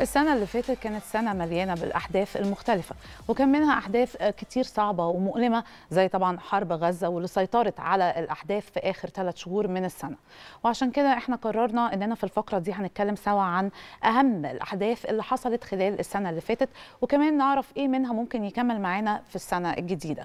السنة اللي فاتت كانت سنة مليانة بالأحداث المختلفة وكان منها أحداث كتير صعبة ومؤلمة زي طبعا حرب غزة واللي سيطرت على الأحداث في آخر ثلاث شهور من السنة وعشان كده احنا قررنا إننا في الفقرة دي هنتكلم سوا عن أهم الأحداث اللي حصلت خلال السنة اللي فاتت وكمان نعرف إيه منها ممكن يكمل معانا في السنة الجديدة